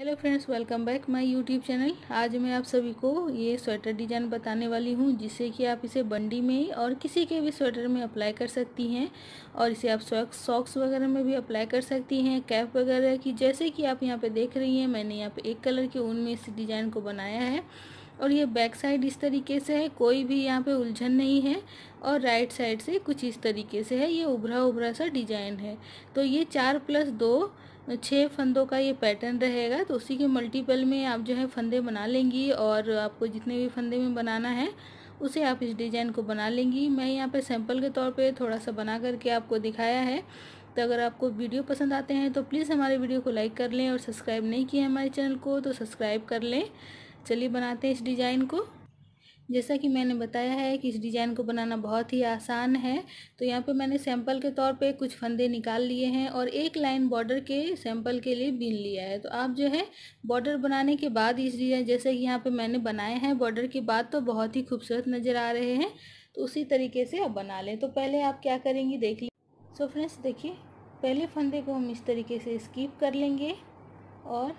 hello friends welcome back my YouTube channel आज मैं आप सभी को ये स्वेटर डिज़ाइन बताने वाली हूँ जिससे कि आप इसे बंडी में और किसी के भी स्वेटर में अप्लाई कर सकती हैं और इसे आप सॉक्स सॉक्स वगैरह में भी अप्लाई कर सकती हैं कैप वगैरह की जैसे कि आप यहाँ पे देख रही हैं मैंने यहाँ पर एक कलर के ऊन में इस डिज़ाइन को बनाया है और ये बैक साइड इस तरीके से है कोई भी यहाँ पे उलझन नहीं है और राइट साइड से कुछ इस तरीके से है ये उभरा उभरा सा डिजाइन है तो ये चार प्लस दो छः फंदों का ये पैटर्न रहेगा तो उसी के मल्टीपल में आप जो है फंदे बना लेंगी और आपको जितने भी फंदे में बनाना है उसे आप इस डिज़ाइन को बना लेंगी मैं यहाँ पे सैंपल के तौर पे थोड़ा सा बना करके आपको दिखाया है तो अगर आपको वीडियो पसंद आते हैं तो प्लीज़ हमारे वीडियो को लाइक कर लें और सब्सक्राइब नहीं किया हमारे चैनल को तो सब्सक्राइब कर लें चलिए बनाते हैं इस डिज़ाइन को जैसा कि मैंने बताया है कि इस डिज़ाइन को बनाना बहुत ही आसान है तो यहाँ पे मैंने सैंपल के तौर पे कुछ फंदे निकाल लिए हैं और एक लाइन बॉर्डर के सैंपल के लिए बीन लिया है तो आप जो है बॉर्डर बनाने के बाद इस डिज़ाइन जैसे कि यहाँ पर मैंने बनाए हैं बॉर्डर के बाद तो बहुत ही खूबसूरत नज़र आ रहे हैं तो उसी तरीके से आप बना लें तो पहले आप क्या करेंगी देख लीजिए सो फ्रेंड्स देखिए पहले फंदे को हम इस तरीके से स्कीप कर लेंगे और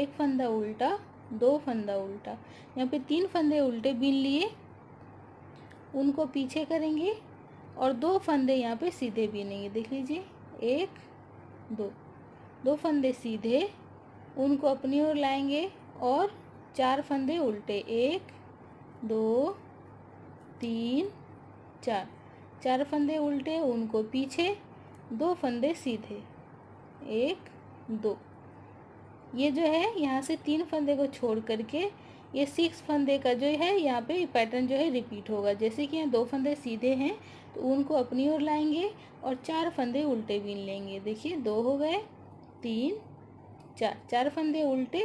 एक फंदा उल्टा दो फंदा उल्टा यहाँ पे तीन फंदे उल्टे बीन लिए उनको पीछे करेंगे और दो फंदे यहाँ पे सीधे बीनेंगे देख लीजिए एक दो दो फंदे सीधे उनको अपनी ओर लाएंगे और चार फंदे उल्टे एक दो तीन चार चार फंदे उल्टे उनको पीछे दो फंदे सीधे एक दो ये जो है यहाँ से तीन फंदे को छोड़ करके ये सिक्स फंदे का जो है यहाँ पे पैटर्न जो है रिपीट होगा जैसे कि यहाँ दो फंदे सीधे हैं तो उनको अपनी ओर लाएंगे और चार फंदे उल्टे बीन लेंगे देखिए दो हो गए तीन चार चार फंदे उल्टे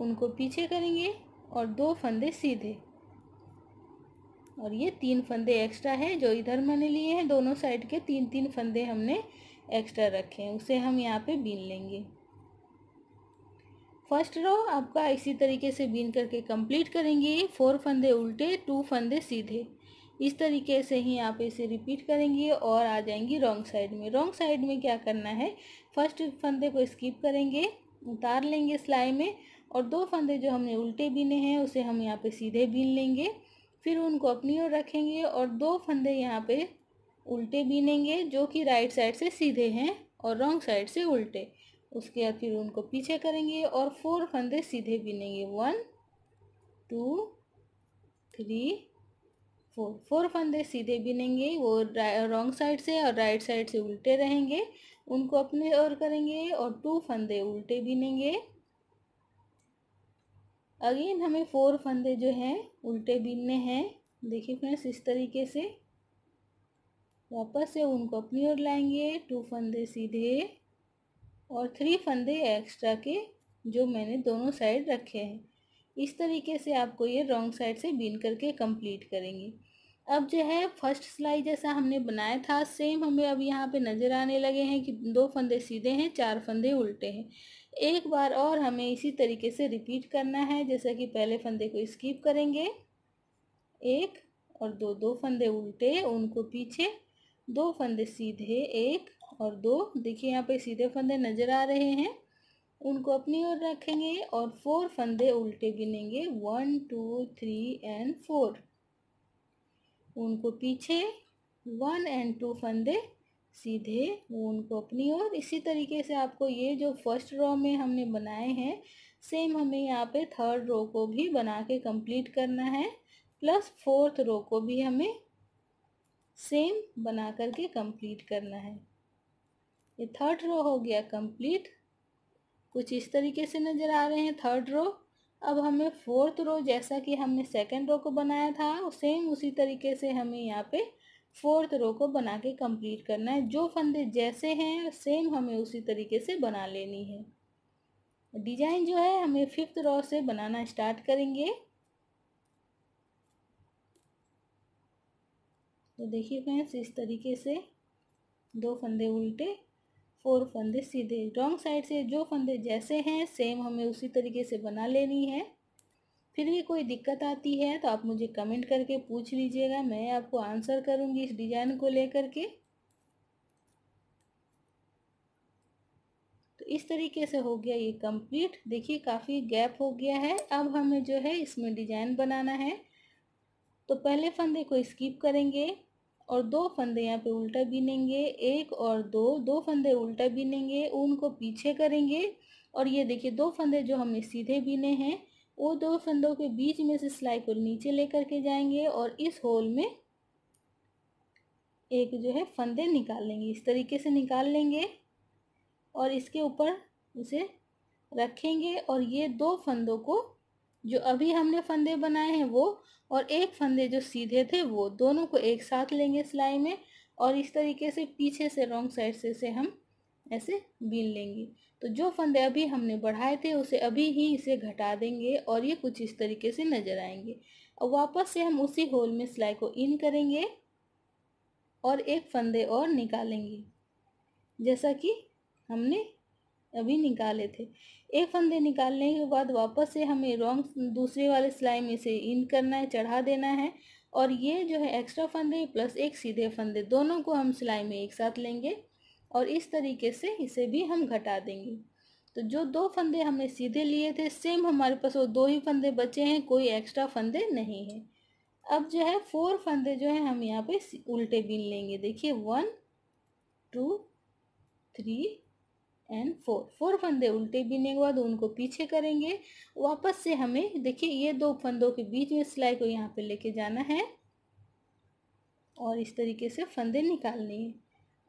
उनको पीछे करेंगे और दो फंदे सीधे और ये तीन फंदे एक्स्ट्रा है जो इधर मैंने लिए हैं दोनों साइड के तीन तीन फंदे हमने एक्स्ट्रा रखे हैं उसे हम यहाँ पे बीन लेंगे फर्स्ट रो आपका इसी तरीके से बीन करके कंप्लीट करेंगे फोर फंदे उल्टे टू फंदे सीधे इस तरीके से ही आप इसे रिपीट करेंगे और आ जाएंगी रॉन्ग साइड में रॉन्ग साइड में क्या करना है फर्स्ट फंदे को स्किप करेंगे उतार लेंगे सिलाई में और दो फंदे जो हमने उल्टे बीने हैं उसे हम यहाँ पे सीधे बीन लेंगे फिर उनको अपनी ओर रखेंगे और दो फंदे यहाँ पे उल्टे बीनेंगे जो कि राइट साइड से सीधे हैं और रॉन्ग साइड से उल्टे उसके बाद फिर उनको पीछे करेंगे और फोर फंदे सीधे बीनेंगे one two three four four फंदे सीधे बीनेंगे वो रॉन्ग साइड से और राइट साइड से उल्टे रहेंगे उनको अपने और करेंगे और टू फंदे उल्टे बीनेंगे अगेन हमें फोर फंदे जो हैं उल्टे बीनने हैं देखिए फ्रेंड्स इस तरीके से वापस से उनको अपनी ओर लाएंगे टू फंदे सीधे और थ्री फंदे एक्स्ट्रा के जो मैंने दोनों साइड रखे हैं इस तरीके से आपको ये रॉन्ग साइड से बीन करके कंप्लीट करेंगे अब जो है फर्स्ट सिलाई जैसा हमने बनाया था सेम हमें अब यहाँ पे नज़र आने लगे हैं कि दो फंदे सीधे हैं चार फंदे उल्टे हैं एक बार और हमें इसी तरीके से रिपीट करना है जैसा कि पहले फंदे को स्कीप करेंगे एक और दो दो फंदे उल्टे उनको पीछे दो फंदे सीधे एक और दो देखिए यहाँ पे सीधे फंदे नज़र आ रहे हैं उनको अपनी ओर रखेंगे और फोर फंदे उल्टे गिनेंगे one two three and four उनको पीछे वन एंड टू फंदे सीधे वो उनको अपनी ओर इसी तरीके से आपको ये जो फर्स्ट रो में हमने बनाए हैं सेम हमें यहाँ पे थर्ड रो को भी बना के कंप्लीट करना है प्लस फोर्थ रो को भी हमें सेम बना करके कंप्लीट करना है ये थर्ड रो हो गया कंप्लीट कुछ इस तरीके से नज़र आ रहे हैं थर्ड रो अब हमें फोर्थ रो जैसा कि हमने सेकेंड रो को बनाया था सेम उसी तरीके से हमें यहाँ पे फोर्थ रो को बना के कम्प्लीट करना है जो फंदे जैसे हैं सेम हमें उसी तरीके से बना लेनी है डिजाइन जो है हमें फिफ्थ रो से बनाना स्टार्ट करेंगे तो देखिए फ्रेंड्स इस तरीके से दो फंदे उल्टे फोर फंदे सीधे रॉन्ग साइड से जो फंदे जैसे हैं सेम हमें उसी तरीके से बना लेनी है फिर भी कोई दिक्कत आती है तो आप मुझे कमेंट करके पूछ लीजिएगा मैं आपको आंसर करूँगी इस डिज़ाइन को लेकर के तो इस तरीके से हो गया ये कंप्लीट देखिए काफ़ी गैप हो गया है अब हमें जो है इसमें डिज़ाइन बनाना है तो पहले फंदे को स्किप करेंगे और दो फंदे यहाँ पे उल्टा बीनेंगे एक और दो दो फंदे उल्टा बीनेंगे ऊन को पीछे करेंगे और ये देखिए दो फंदे जो हमने सीधे बीने हैं वो दो फंदों के बीच में से सिलाई को नीचे लेकर के जाएंगे और इस होल में एक जो है फंदे निकाल लेंगे इस तरीके से निकाल लेंगे और इसके ऊपर उसे रखेंगे और ये दो फंदों को जो अभी हमने फंदे बनाए हैं वो और एक फंदे जो सीधे थे वो दोनों को एक साथ लेंगे सिलाई में और इस तरीके से पीछे से रॉन्ग साइड से से हम ऐसे बीन लेंगे तो जो फंदे अभी हमने बढ़ाए थे उसे अभी ही इसे घटा देंगे और ये कुछ इस तरीके से नज़र आएंगे और वापस से हम उसी होल में सिलाई को इन करेंगे और एक फंदे और निकालेंगे जैसा कि हमने अभी निकाले थे एक फंदे निकालने के बाद वापस से हमें रॉन्ग दूसरे वाले सिलाई में से इन करना है चढ़ा देना है और ये जो है एक्स्ट्रा फंदे प्लस एक सीधे फंदे दोनों को हम सिलाई में एक साथ लेंगे और इस तरीके से इसे भी हम घटा देंगे तो जो दो फंदे हमने सीधे लिए थे सेम हमारे पास वो दो ही फंदे बचे हैं कोई एक्स्ट्रा फंदे नहीं है अब जो है फोर फंदे जो है हम यहाँ पे उल्टे बीन लेंगे देखिए one two three and four four फंदे उल्टे बीनने के बाद उनको पीछे करेंगे वापस से हमें देखिए ये दो फंदों के बीच में सिलाई को यहाँ पे लेके जाना है और इस तरीके से फंदे निकालने हैं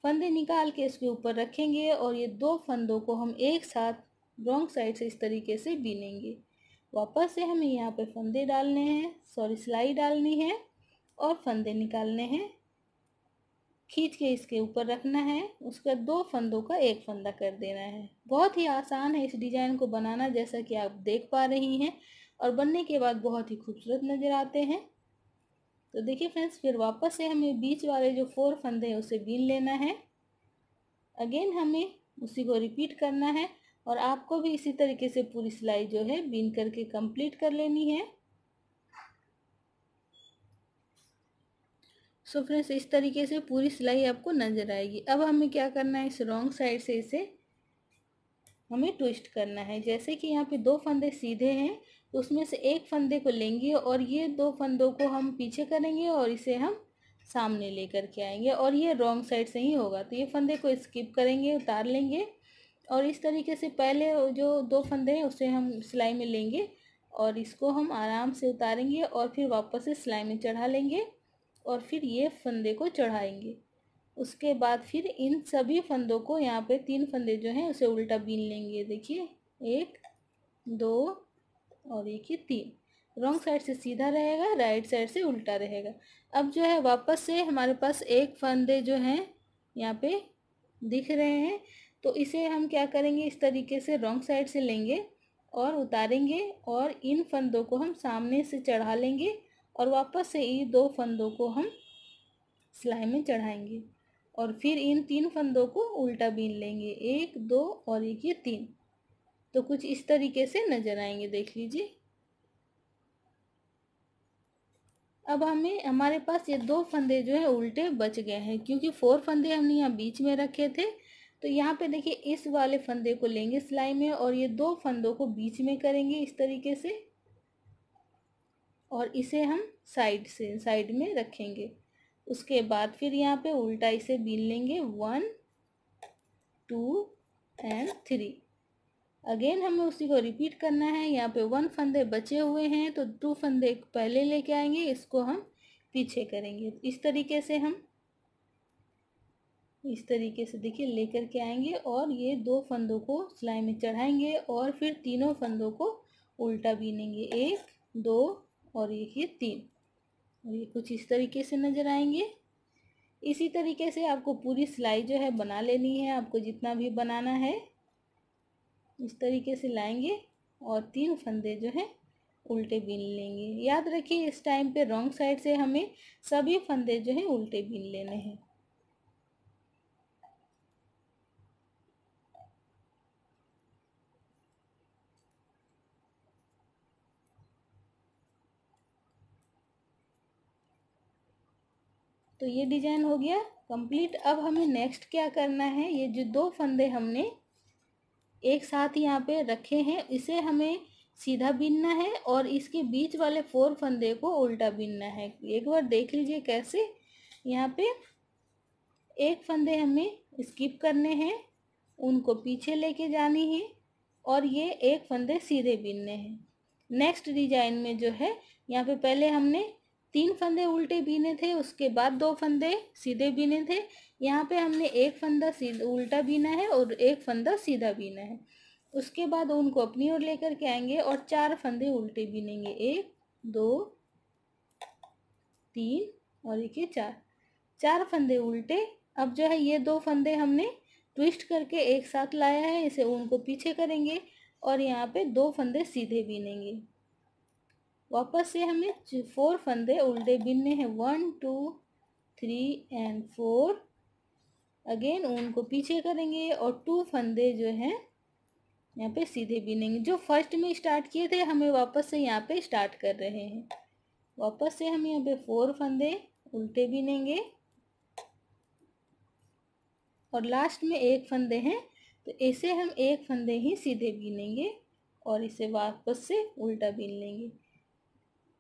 फंदे निकाल के इसके ऊपर रखेंगे और ये दो फंदों को हम एक साथ रॉन्ग साइड से इस तरीके से बीनेंगे वापस से हमें यहाँ पर फंदे डालने हैं सॉरी सिलाई डालनी है और फंदे निकालने हैं खींच के इसके ऊपर रखना है उसका दो फंदों का एक फंदा कर देना है बहुत ही आसान है इस डिज़ाइन को बनाना जैसा कि आप देख पा रही हैं और बनने के बाद बहुत ही खूबसूरत नज़र आते हैं तो देखिए फ्रेंड्स फिर वापस से हमें बीच वाले जो फोर फंदे हैं उसे बीन लेना है अगेन हमें उसी को रिपीट करना है और आपको भी इसी तरीके से पूरी सिलाई जो है बीन करके कंप्लीट कर लेनी है सो so फ्रेंड्स इस तरीके से पूरी सिलाई आपको नज़र आएगी अब हमें क्या करना है इस रॉन्ग साइड से इसे हमें ट्विस्ट करना है जैसे कि यहाँ पे दो फंदे सीधे हैं तो उसमें से एक फंदे को लेंगे और ये दो फंदों को हम पीछे करेंगे और इसे हम सामने लेकर के आएंगे और ये रॉन्ग साइड से ही होगा तो ये फंदे को स्किप करेंगे उतार लेंगे और इस तरीके से पहले जो दो फंदे हैं उसे हम सिलाई में लेंगे और इसको हम आराम से उतारेंगे और फिर वापस से सिलाई में चढ़ा लेंगे और फिर ये फंदे को चढ़ाएंगे उसके बाद फिर इन सभी फंदों को यहाँ पे तीन फंदे जो हैं उसे उल्टा बीन लेंगे देखिए एक दो और एक ही तीन रॉन्ग साइड से सीधा रहेगा राइट साइड से उल्टा रहेगा अब जो है वापस से हमारे पास एक फंदे जो हैं यहाँ पे दिख रहे हैं तो इसे हम क्या करेंगे इस तरीके से रॉन्ग साइड से लेंगे और उतारेंगे और इन फंदों को हम सामने से चढ़ा लेंगे और वापस से इन दो फंदों को हम सिलाई में चढ़ाएंगे और फिर इन तीन फंदों को उल्टा बीन लेंगे एक दो और एक ये तीन तो कुछ इस तरीके से नज़र आएंगे देख लीजिए अब हमें हमारे पास ये दो फंदे जो है उल्टे बच गए हैं क्योंकि फोर फंदे हमने यहाँ बीच में रखे थे तो यहाँ पे देखिए इस वाले फंदे को लेंगे सिलाई में और ये दो फंदों को बीच में करेंगे इस तरीके से और इसे हम साइड से साइड में रखेंगे उसके बाद फिर यहाँ पे उल्टा इसे बीन लेंगे one two and three again हमें उसी को रिपीट करना है यहाँ पे वन फंदे बचे हुए हैं तो टू फंदे पहले लेके आएंगे इसको हम पीछे करेंगे इस तरीके से हम इस तरीके से देखिए लेकर के आएंगे और ये दो फंदों को सिलाई में चढ़ाएंगे और फिर तीनों फंदों को उल्टा बीनेंगे एक दो और ये है तीन और ये कुछ इस तरीके से नज़र आएंगे इसी तरीके से आपको पूरी सिलाई जो है बना लेनी है आपको जितना भी बनाना है इस तरीके से लाएंगे और तीन फंदे जो हैं उल्टे बीन लेंगे याद रखिए इस टाइम पे रॉन्ग साइड से हमें सभी फंदे जो हैं उल्टे बीन लेने हैं तो ये डिजाइन हो गया कंप्लीट अब हमें नेक्स्ट क्या करना है ये जो दो फंदे हमने एक साथ यहाँ पे रखे हैं इसे हमें सीधा बीनना है और इसके बीच वाले फोर फंदे को उल्टा बीनना है एक बार देख लीजिए कैसे यहाँ पे एक फंदे हमें स्किप करने हैं उनको पीछे लेके जानी है और ये एक फंदे सीधे बीनने हैं नेक्स्ट डिजाइन में जो है यहाँ पे पहले हमने तीन फंदे उल्टे बीने थे उसके बाद दो फंदे सीधे बीने थे यहाँ पे हमने एक फंदा सीधा उल्टा बीना है और एक फंदा सीधा बीना है उसके बाद उनको अपनी ओर लेकर के आएंगे और चार फंदे उल्टे बीनेंगे एक दो तीन और एक ये चार चार फंदे उल्टे अब जो है ये दो फंदे हमने ट्विस्ट करके एक साथ लाया है इसे उनको पीछे करेंगे और यहाँ पे दो फंदे सीधे बीनेंगे वापस से हमें फोर फंदे उल्टे बिनने हैं one two three and four again ऊन को पीछे करेंगे और टू फंदे जो हैं यहाँ पे सीधे बिनेंगे जो फर्स्ट में स्टार्ट किए थे हमें वापस से यहाँ पे स्टार्ट कर रहे हैं वापस से हम यहाँ पे फोर फंदे उल्टे बिनेंगे और लास्ट में एक फंदे हैं तो ऐसे हम एक फंदे ही सीधे बिनेंगे और इसे वापस से उल्टा बीन लेंगे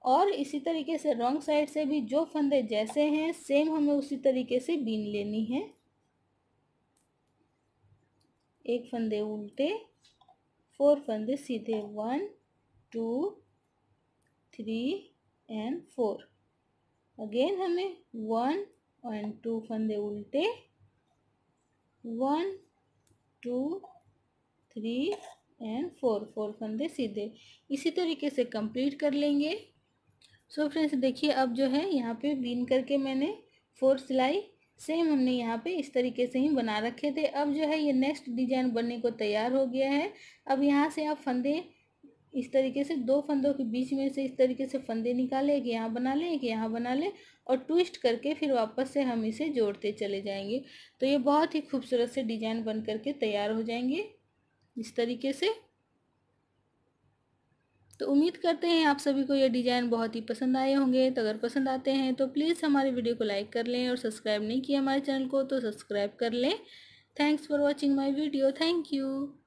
और इसी तरीके से रॉन्ग साइड से भी जो फंदे जैसे हैं सेम हमें उसी तरीके से बीन लेनी है एक फंदे उल्टे फोर फंदे सीधे one two three and four again हमें वन एंड टू फंदे उल्टे one two three and four four फंदे सीधे इसी तरीके से कंप्लीट कर लेंगे सो फ्रेंड्स देखिए अब जो है यहाँ पे बीन करके मैंने फोर सिलाई सेम हमने यहाँ पे इस तरीके से ही बना रखे थे अब जो है ये नेक्स्ट डिजाइन बनने को तैयार हो गया है अब यहाँ से आप फंदे इस तरीके से दो फंदों के बीच में से इस तरीके से फंदे निकाले एक यहाँ बना लें एक यहाँ बना लें और ट्विस्ट करके फिर वापस से हम इसे जोड़ते चले जाएंगे तो ये बहुत ही खूबसूरत से डिजाइन बन करके तैयार हो जाएंगे इस तरीके से तो उम्मीद करते हैं आप सभी को ये डिज़ाइन बहुत ही पसंद आए होंगे तो अगर पसंद आते हैं तो प्लीज़ हमारे वीडियो को लाइक कर लें और सब्सक्राइब नहीं किया हमारे चैनल को तो सब्सक्राइब कर लें thanks for watching my video thank you